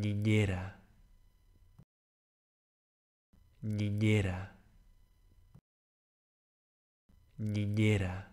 niñera, niñera, niñera.